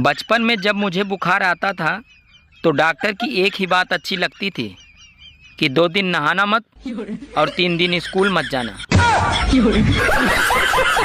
बचपन में जब मुझे बुखार आता था तो डॉक्टर की एक ही बात अच्छी लगती थी कि दो दिन नहाना मत और तीन दिन स्कूल मत जाना